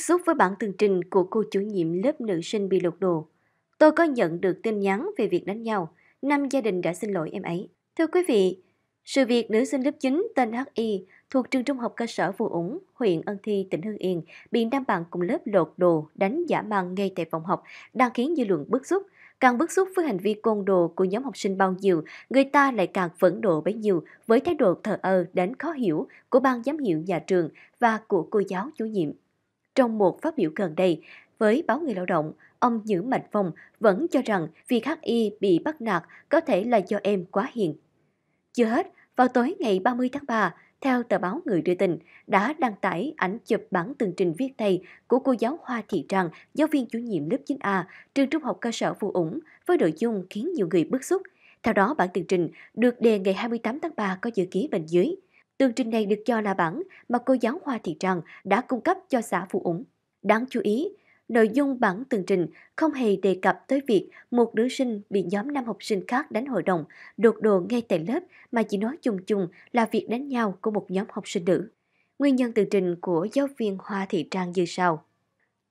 Bức xúc với bản tường trình của cô chủ nhiệm lớp nữ sinh bị lột đồ, tôi có nhận được tin nhắn về việc đánh nhau. Năm gia đình đã xin lỗi em ấy. Thưa quý vị, sự việc nữ sinh lớp 9 tên h HI thuộc trường trung học cơ sở Phù Ủng, huyện Ân Thi, tỉnh Hưng Yên bị nam bạn cùng lớp lột đồ đánh giả mang ngay tại phòng học đang khiến dư luận bức xúc. Càng bức xúc với hành vi côn đồ của nhóm học sinh bao nhiêu, người ta lại càng phẫn nộ bấy nhiêu với thái độ thờ ơ đến khó hiểu của ban giám hiệu nhà trường và của cô giáo chủ nhiệm. Trong một phát biểu gần đây, với báo Người Lao động, ông Nhữ Mạnh Phong vẫn cho rằng việc HI bị bắt nạt có thể là do em quá hiền. Chưa hết, vào tối ngày 30 tháng 3, theo tờ báo Người đưa tin, đã đăng tải ảnh chụp bản tường trình viết tay của cô giáo Hoa Thị Trang, giáo viên chủ nhiệm lớp 9A, trường trung học cơ sở phù Ủng, với nội dung khiến nhiều người bức xúc. Theo đó, bản tường trình được đề ngày 28 tháng 3 có chữ ký bên dưới – Tường trình này được cho là bản mà cô giáo Hoa Thị Trang đã cung cấp cho xã phụ Ủng. Đáng chú ý, nội dung bản tường trình không hề đề cập tới việc một nữ sinh bị nhóm năm học sinh khác đánh hội đồng, đột đồ ngay tại lớp mà chỉ nói chung chung là việc đánh nhau của một nhóm học sinh nữ. Nguyên nhân tường trình của giáo viên Hoa Thị Trang như sau.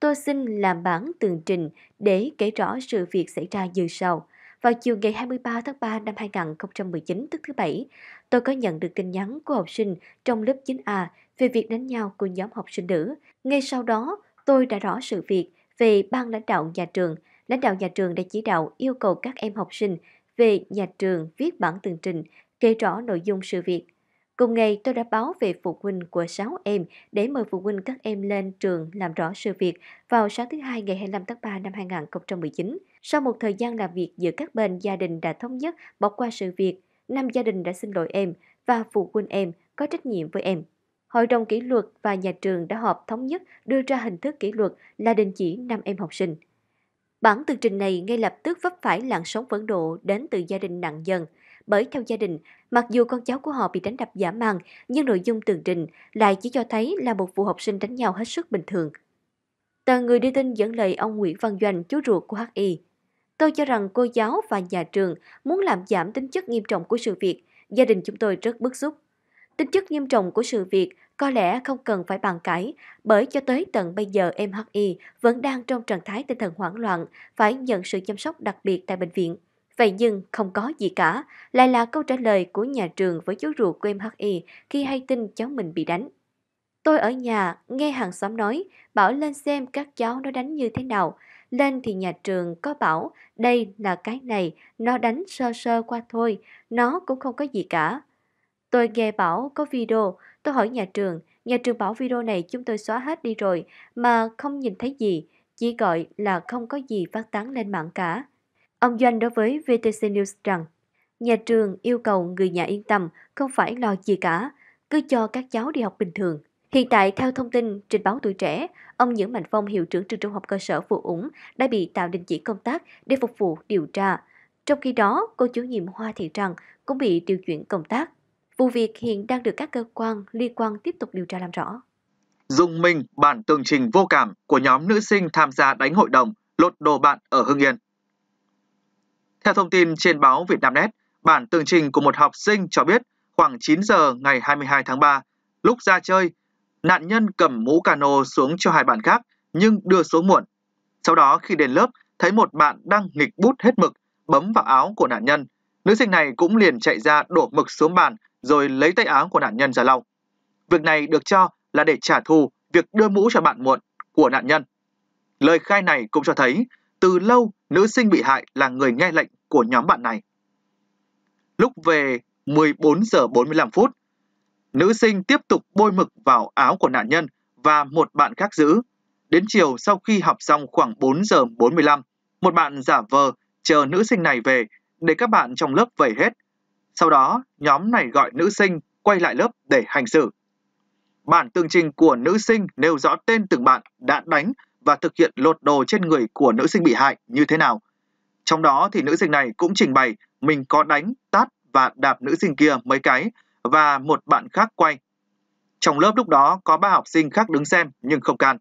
Tôi xin làm bản tường trình để kể rõ sự việc xảy ra như sau. Vào chiều ngày 23 tháng 3 năm 2019, tức thứ Bảy, tôi có nhận được tin nhắn của học sinh trong lớp 9A về việc đánh nhau của nhóm học sinh nữ. Ngay sau đó, tôi đã rõ sự việc về ban lãnh đạo nhà trường. Lãnh đạo nhà trường đã chỉ đạo yêu cầu các em học sinh về nhà trường viết bản tường trình kể rõ nội dung sự việc Cùng ngày, tôi đã báo về phụ huynh của 6 em để mời phụ huynh các em lên trường làm rõ sự việc vào sáng thứ Hai ngày 25 tháng 3 năm 2019. Sau một thời gian làm việc giữa các bên, gia đình đã thống nhất bỏ qua sự việc. Năm gia đình đã xin lỗi em và phụ huynh em có trách nhiệm với em. Hội đồng kỷ luật và nhà trường đã họp thống nhất đưa ra hình thức kỷ luật là đình chỉ 5 em học sinh. Bản tường trình này ngay lập tức vấp phải làn sóng phẫn nộ đến từ gia đình nặng dần bởi theo gia đình, mặc dù con cháu của họ bị đánh đập giả màng nhưng nội dung tường trình lại chỉ cho thấy là một vụ học sinh đánh nhau hết sức bình thường. Tờ người đưa tin dẫn lời ông Nguyễn Văn Doanh, chú ruột của HI. Tôi cho rằng cô giáo và nhà trường muốn làm giảm tính chất nghiêm trọng của sự việc. Gia đình chúng tôi rất bức xúc. Tính chất nghiêm trọng của sự việc có lẽ không cần phải bàn cãi, bởi cho tới tận bây giờ em HI vẫn đang trong trạng thái tinh thần hoảng loạn, phải nhận sự chăm sóc đặc biệt tại bệnh viện. Vậy nhưng không có gì cả, lại là câu trả lời của nhà trường với chú ruột của em HI khi hay tin cháu mình bị đánh. Tôi ở nhà, nghe hàng xóm nói, bảo lên xem các cháu nó đánh như thế nào. Lên thì nhà trường có bảo, đây là cái này, nó đánh sơ sơ qua thôi, nó cũng không có gì cả. Tôi nghe bảo có video, tôi hỏi nhà trường, nhà trường bảo video này chúng tôi xóa hết đi rồi, mà không nhìn thấy gì, chỉ gọi là không có gì phát tán lên mạng cả. Ông Doanh nói với VTC News rằng, nhà trường yêu cầu người nhà yên tâm, không phải lo gì cả, cứ cho các cháu đi học bình thường. Hiện tại, theo thông tin trình báo Tuổi Trẻ, ông Nguyễn Mạnh Phong, hiệu trưởng trường trung học cơ sở Phú Ủng, đã bị tạm đình chỉ công tác để phục vụ điều tra. Trong khi đó, cô chủ nhiệm Hoa Thị Trăng cũng bị điều chuyển công tác. Vụ việc hiện đang được các cơ quan liên quan tiếp tục điều tra làm rõ. Dùng mình bản tường trình vô cảm của nhóm nữ sinh tham gia đánh hội đồng lột đồ bạn ở Hưng Yên. Theo thông tin trên báo Vietnamnet, bản tường trình của một học sinh cho biết khoảng 9 giờ ngày 22 tháng 3, lúc ra chơi, nạn nhân cầm mũ cano xuống cho hai bạn khác nhưng đưa xuống muộn. Sau đó khi đến lớp, thấy một bạn đang nghịch bút hết mực, bấm vào áo của nạn nhân. Nữ sinh này cũng liền chạy ra đổ mực xuống bàn rồi lấy tay áo của nạn nhân ra lau. Việc này được cho là để trả thù việc đưa mũ cho bạn muộn của nạn nhân. Lời khai này cũng cho thấy từ lâu nữ sinh bị hại là người nghe lệnh của nhóm bạn này. Lúc về 14 giờ 45 phút, nữ sinh tiếp tục bôi mực vào áo của nạn nhân và một bạn khác giữ. Đến chiều sau khi học xong khoảng 4 giờ 45, một bạn giả vờ chờ nữ sinh này về để các bạn trong lớp về hết. Sau đó, nhóm này gọi nữ sinh quay lại lớp để hành xử. Bản tường trình của nữ sinh nêu rõ tên từng bạn đã đánh và thực hiện lột đồ trên người của nữ sinh bị hại như thế nào. Trong đó thì nữ sinh này cũng trình bày mình có đánh, tát và đạp nữ sinh kia mấy cái và một bạn khác quay. Trong lớp lúc đó có ba học sinh khác đứng xem nhưng không can.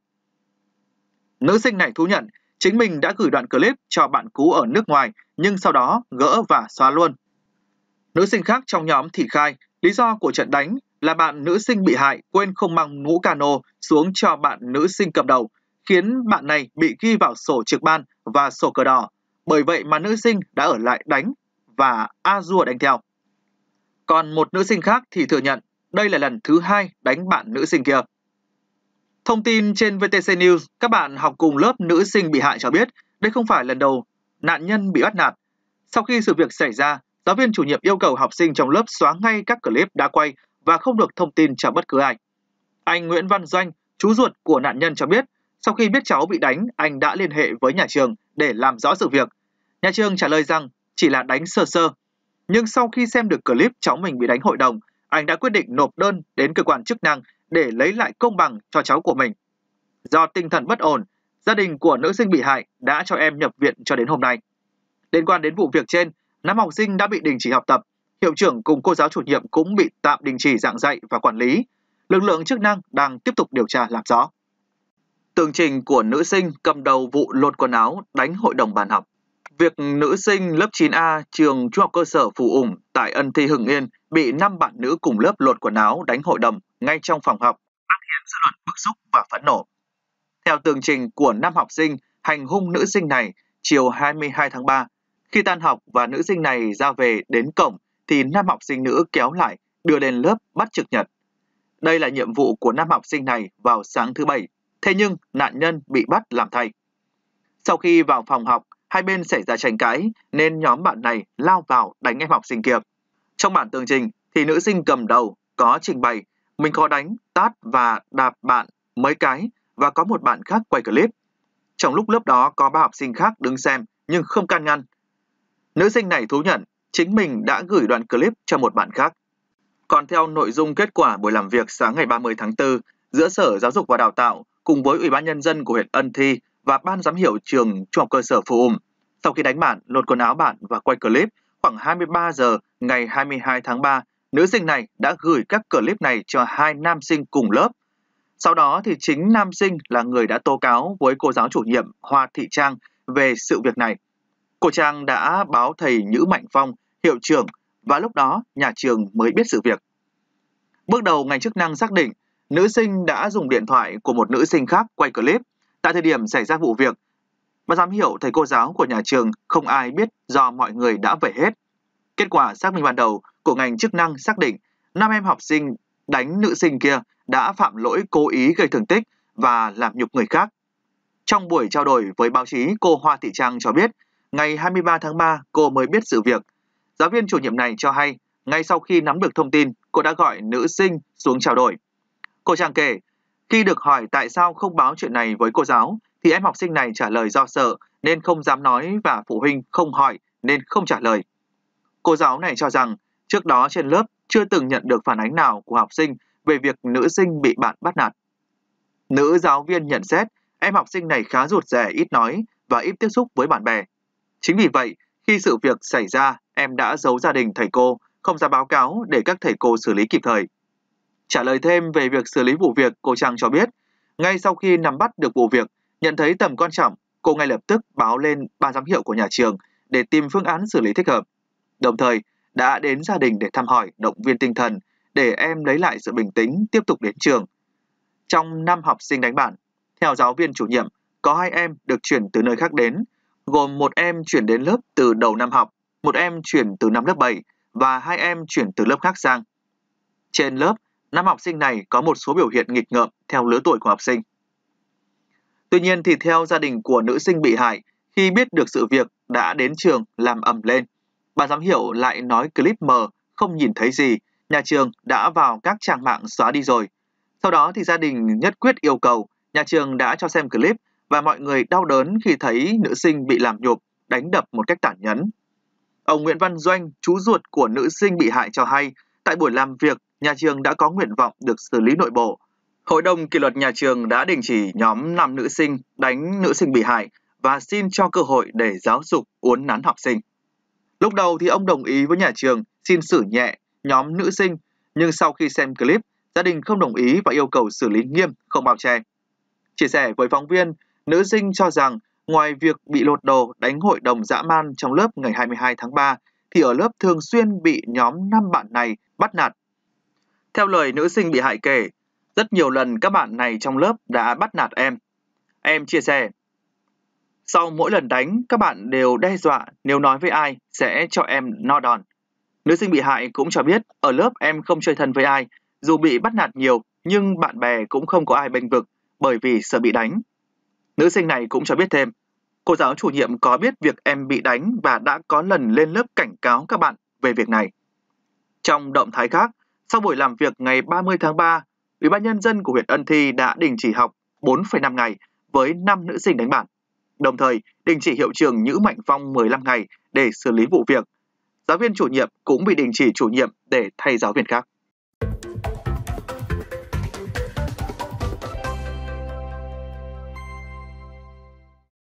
Nữ sinh này thú nhận chính mình đã gửi đoạn clip cho bạn cũ ở nước ngoài nhưng sau đó gỡ và xóa luôn. Nữ sinh khác trong nhóm thì khai lý do của trận đánh là bạn nữ sinh bị hại quên không mang mũ cano xuống cho bạn nữ sinh cầm đầu khiến bạn này bị ghi vào sổ trực ban và sổ cờ đỏ. Bởi vậy mà nữ sinh đã ở lại đánh và a dua đánh theo. Còn một nữ sinh khác thì thừa nhận đây là lần thứ hai đánh bạn nữ sinh kia. Thông tin trên VTC News, các bạn học cùng lớp nữ sinh bị hại cho biết đây không phải lần đầu nạn nhân bị bắt nạt. Sau khi sự việc xảy ra, giáo viên chủ nhiệm yêu cầu học sinh trong lớp xóa ngay các clip đã quay và không được thông tin cho bất cứ ai. Anh Nguyễn Văn Doanh, chú ruột của nạn nhân cho biết sau khi biết cháu bị đánh, anh đã liên hệ với nhà trường để làm rõ sự việc. Nhà trường trả lời rằng chỉ là đánh sơ sơ. Nhưng sau khi xem được clip cháu mình bị đánh hội đồng, anh đã quyết định nộp đơn đến cơ quan chức năng để lấy lại công bằng cho cháu của mình. Do tinh thần bất ổn, gia đình của nữ sinh bị hại đã cho em nhập viện cho đến hôm nay. Liên quan đến vụ việc trên, nam học sinh đã bị đình chỉ học tập, hiệu trưởng cùng cô giáo chủ nhiệm cũng bị tạm đình chỉ giảng dạy và quản lý. Lực lượng chức năng đang tiếp tục điều tra làm rõ. Tường trình của nữ sinh cầm đầu vụ lột quần áo đánh hội đồng bàn học. Việc nữ sinh lớp 9A trường trung học cơ sở Phù Ủng tại Ân Thi Hưng Yên bị năm bạn nữ cùng lớp lột quần áo đánh hội đồng ngay trong phòng học đang khiến dư luận bức xúc và phẫn nộ. Theo tường trình của năm học sinh, hành hung nữ sinh này chiều 22 tháng 3, khi tan học và nữ sinh này ra về đến cổng thì nam học sinh nữ kéo lại đưa lên lớp bắt trực nhật. Đây là nhiệm vụ của nam học sinh này vào sáng thứ Bảy thế nhưng nạn nhân bị bắt làm thay. Sau khi vào phòng học, hai bên xảy ra tranh cãi nên nhóm bạn này lao vào đánh em học sinh kia. Trong bản tường trình thì nữ sinh cầm đầu có trình bày mình có đánh, tát và đạp bạn mấy cái và có một bạn khác quay clip. Trong lúc lớp đó có ba học sinh khác đứng xem nhưng không can ngăn. Nữ sinh này thú nhận chính mình đã gửi đoạn clip cho một bạn khác. Còn theo nội dung kết quả buổi làm việc sáng ngày 30 tháng 4 giữa Sở Giáo dục và Đào tạo cùng với Ủy ban Nhân dân của huyện Ân Thi và Ban giám hiệu trường trung học cơ sở phù Um. Sau khi đánh bạn, lột quần áo bạn và quay clip, khoảng 23 giờ ngày 22 tháng 3, nữ sinh này đã gửi các clip này cho hai nam sinh cùng lớp. Sau đó thì chính nam sinh là người đã tố cáo với cô giáo chủ nhiệm Hoa Thị Trang về sự việc này. Cô Trang đã báo thầy Nhữ Mạnh Phong, hiệu trưởng và lúc đó nhà trường mới biết sự việc. Bước đầu ngành chức năng xác định nữ sinh đã dùng điện thoại của một nữ sinh khác quay clip. Tại thời điểm xảy ra vụ việc, ban giám hiệu thầy cô giáo của nhà trường không ai biết do mọi người đã về hết. Kết quả xác minh ban đầu của ngành chức năng xác định năm em học sinh đánh nữ sinh kia đã phạm lỗi cố ý gây thương tích và làm nhục người khác. Trong buổi trao đổi với báo chí, cô Hoa Thị Trang cho biết ngày 23 tháng 3 cô mới biết sự việc. Giáo viên chủ nhiệm này cho hay ngay sau khi nắm được thông tin, cô đã gọi nữ sinh xuống trao đổi. Cô Trang kể, khi được hỏi tại sao không báo chuyện này với cô giáo, thì em học sinh này trả lời do sợ nên không dám nói và phụ huynh không hỏi nên không trả lời. Cô giáo này cho rằng trước đó trên lớp chưa từng nhận được phản ánh nào của học sinh về việc nữ sinh bị bạn bắt nạt. Nữ giáo viên nhận xét em học sinh này khá rụt rè ít nói và ít tiếp xúc với bạn bè. Chính vì vậy, khi sự việc xảy ra, em đã giấu gia đình thầy cô, không ra báo cáo để các thầy cô xử lý kịp thời. Trả lời thêm về việc xử lý vụ việc, cô Trang cho biết, ngay sau khi nắm bắt được vụ việc, nhận thấy tầm quan trọng, cô ngay lập tức báo lên ban giám hiệu của nhà trường để tìm phương án xử lý thích hợp. Đồng thời, đã đến gia đình để thăm hỏi, động viên tinh thần để em lấy lại sự bình tĩnh tiếp tục đến trường. Trong năm học sinh đánh bạn, theo giáo viên chủ nhiệm, có hai em được chuyển từ nơi khác đến, gồm một em chuyển đến lớp từ đầu năm học, một em chuyển từ năm lớp 7 và hai em chuyển từ lớp khác sang. Trên lớp, Năm học sinh này có một số biểu hiện nghịch ngợm theo lứa tuổi của học sinh. Tuy nhiên thì theo gia đình của nữ sinh bị hại, khi biết được sự việc đã đến trường làm ầm lên. Bà giám hiệu lại nói clip mờ, không nhìn thấy gì, nhà trường đã vào các trang mạng xóa đi rồi. Sau đó thì gia đình nhất quyết yêu cầu, nhà trường đã cho xem clip và mọi người đau đớn khi thấy nữ sinh bị làm nhục, đánh đập một cách tàn nhẫn. Ông Nguyễn Văn Doanh, chú ruột của nữ sinh bị hại cho hay, tại buổi làm việc nhà trường đã có nguyện vọng được xử lý nội bộ. Hội đồng kỷ luật nhà trường đã đình chỉ nhóm 5 nữ sinh đánh nữ sinh bị hại và xin cho cơ hội để giáo dục uốn nắn học sinh. Lúc đầu thì ông đồng ý với nhà trường xin xử nhẹ nhóm nữ sinh, nhưng sau khi xem clip, gia đình không đồng ý và yêu cầu xử lý nghiêm, không bao che. Chia sẻ với phóng viên, nữ sinh cho rằng ngoài việc bị lột đồ đánh hội đồng dã man trong lớp ngày 22 tháng 3, thì ở lớp thường xuyên bị nhóm 5 bạn này bắt nạt theo lời nữ sinh bị hại kể, rất nhiều lần các bạn này trong lớp đã bắt nạt em. Em chia sẻ, sau mỗi lần đánh, các bạn đều đe dọa nếu nói với ai sẽ cho em no đòn. Nữ sinh bị hại cũng cho biết ở lớp em không chơi thân với ai, dù bị bắt nạt nhiều nhưng bạn bè cũng không có ai bênh vực bởi vì sợ bị đánh. Nữ sinh này cũng cho biết thêm, cô giáo chủ nhiệm có biết việc em bị đánh và đã có lần lên lớp cảnh cáo các bạn về việc này. Trong động thái khác, sau buổi làm việc ngày 30 tháng 3, Ủy ban nhân dân của huyện Ân Thi đã đình chỉ học 4,5 ngày với 5 nữ sinh đánh bạn. Đồng thời, đình chỉ hiệu trường Nhữ Mạnh Phong 15 ngày để xử lý vụ việc. Giáo viên chủ nhiệm cũng bị đình chỉ chủ nhiệm để thay giáo viên khác.